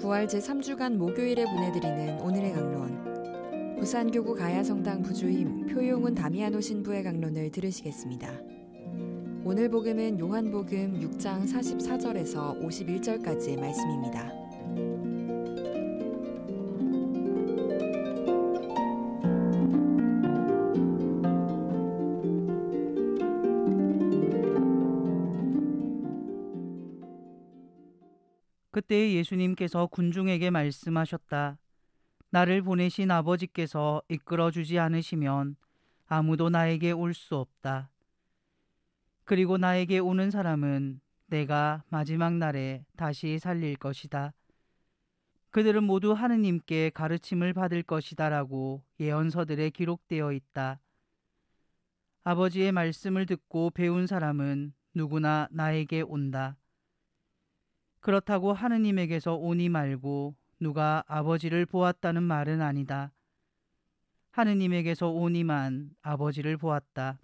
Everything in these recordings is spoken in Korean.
부활 제3주간 목요일에 보내드리는 오늘의 강론 부산교구 가야성당 부주임 표용은 다미아노 신부의 강론을 들으시겠습니다. 오늘 복음은 요한복음 6장 44절에서 51절까지의 말씀입니다. 그때 예수님께서 군중에게 말씀하셨다. 나를 보내신 아버지께서 이끌어 주지 않으시면 아무도 나에게 올 수 없다. 그리고 나에게 오는 사람은 내가 마지막 날에 다시 살릴 것이다. 그들은 모두 하느님께 가르침을 받을 것이다라고 예언서들에 기록되어 있다. 아버지의 말씀을 듣고 배운 사람은 누구나 나에게 온다. 그렇다고 하느님에게서 오니 말고 누가 아버지를 보았다는 말은 아니다. 하느님에게서 오니만 아버지를 보았다.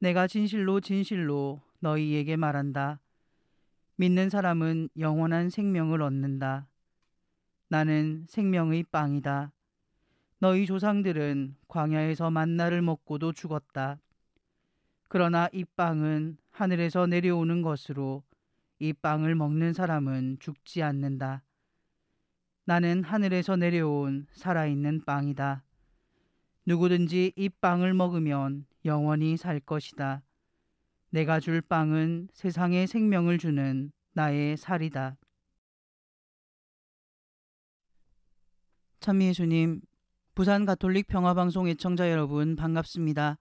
내가 진실로 진실로 너희에게 말한다. 믿는 사람은 영원한 생명을 얻는다. 나는 생명의 빵이다. 너희 조상들은 광야에서 만나를 먹고도 죽었다. 그러나 이 빵은 하늘에서 내려오는 것으로 이 빵을 먹는 사람은 죽지 않는다. 나는 하늘에서 내려온 살아있는 빵이다. 누구든지 이 빵을 먹으면 영원히 살 것이다. 내가 줄 빵은 세상에 생명을 주는 나의 살이다. 참미예수님 부산 가톨릭 평화방송 애청자 여러분 반갑습니다.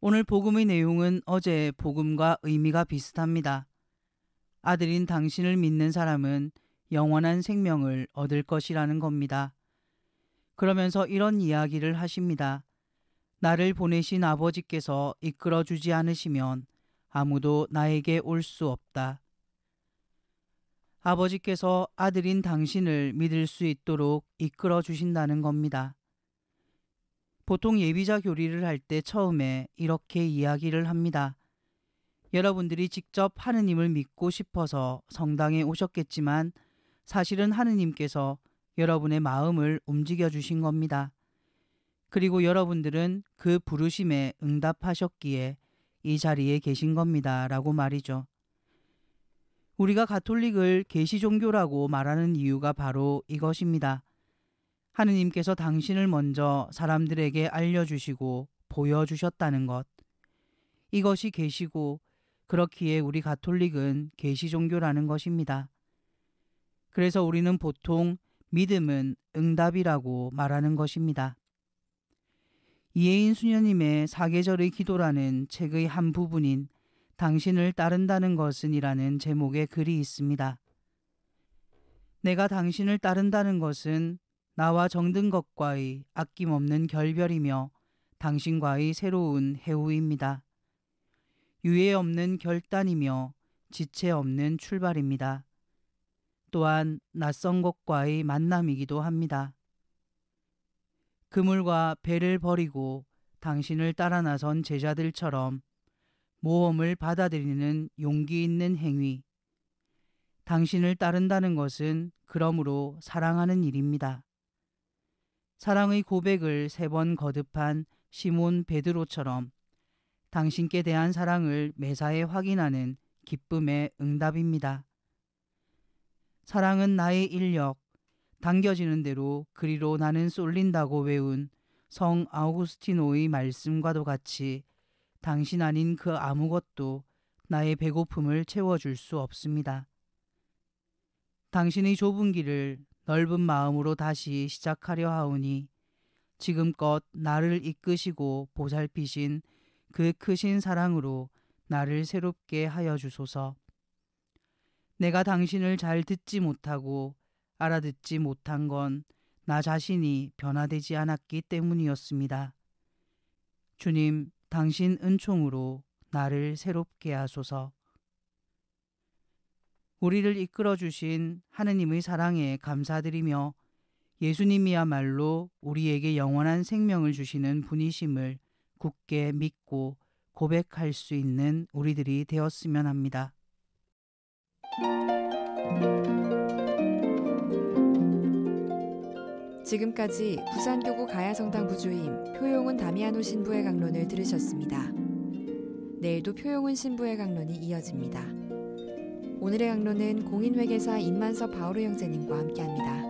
오늘 복음의 내용은 어제 복음과 의미가 비슷합니다. 아들인 당신을 믿는 사람은 영원한 생명을 얻을 것이라는 겁니다. 그러면서 이런 이야기를 하십니다. 나를 보내신 아버지께서 이끌어 주지 않으시면 아무도 나에게 올 수 없다. 아버지께서 아들인 당신을 믿을 수 있도록 이끌어 주신다는 겁니다. 보통 예비자 교리를 할 때 처음에 이렇게 이야기를 합니다. 여러분들이 직접 하느님을 믿고 싶어서 성당에 오셨겠지만 사실은 하느님께서 여러분의 마음을 움직여 주신 겁니다. 그리고 여러분들은 그 부르심에 응답하셨기에 이 자리에 계신 겁니다. 라고 말이죠. 우리가 가톨릭을 계시 종교라고 말하는 이유가 바로 이것입니다. 하느님께서 당신을 먼저 사람들에게 알려주시고 보여주셨다는 것. 이것이 계시고 그렇기에 우리 가톨릭은 계시 종교라는 것입니다. 그래서 우리는 보통 믿음은 응답이라고 말하는 것입니다. 이혜인 수녀님의 사계절의 기도라는 책의 한 부분인 당신을 따른다는 것은이라는 제목의 글이 있습니다. 내가 당신을 따른다는 것은 나와 정든 것과의 아낌없는 결별이며 당신과의 새로운 해우입니다. 유예 없는 결단이며 지체 없는 출발입니다. 또한 낯선 것과의 만남이기도 합니다. 그물과 배를 버리고 당신을 따라 나선 제자들처럼 모험을 받아들이는 용기 있는 행위. 당신을 따른다는 것은 그러므로 사랑하는 일입니다. 사랑의 고백을 세 번 거듭한 시몬 베드로처럼 당신께 대한 사랑을 매사에 확인하는 기쁨의 응답입니다. 사랑은 나의 인력, 당겨지는 대로 그리로 나는 쏠린다고 외운 성 아우구스티노의 말씀과도 같이 당신 아닌 그 아무것도 나의 배고픔을 채워줄 수 없습니다. 당신의 좁은 길을 넓은 마음으로 다시 시작하려 하오니 지금껏 나를 이끄시고 보살피신 그 크신 사랑으로 나를 새롭게 하여 주소서. 내가 당신을 잘 듣지 못하고 알아듣지 못한 건 나 자신이 변화되지 않았기 때문이었습니다. 주님, 당신 은총으로 나를 새롭게 하소서. 우리를 이끌어 주신 하느님의 사랑에 감사드리며 예수님이야말로 우리에게 영원한 생명을 주시는 분이심을 굳게 믿고 고백할 수 있는 우리들이 되었으면 합니다. 지금까지 부산교구 가야성당 부주임 표용훈 다미아노 신부의 강론을 들으셨습니다. 내일도 표용훈 신부의 강론이 이어집니다. 오늘의 강론은 공인회계사 임만섭 바오르 형제님과 함께합니다.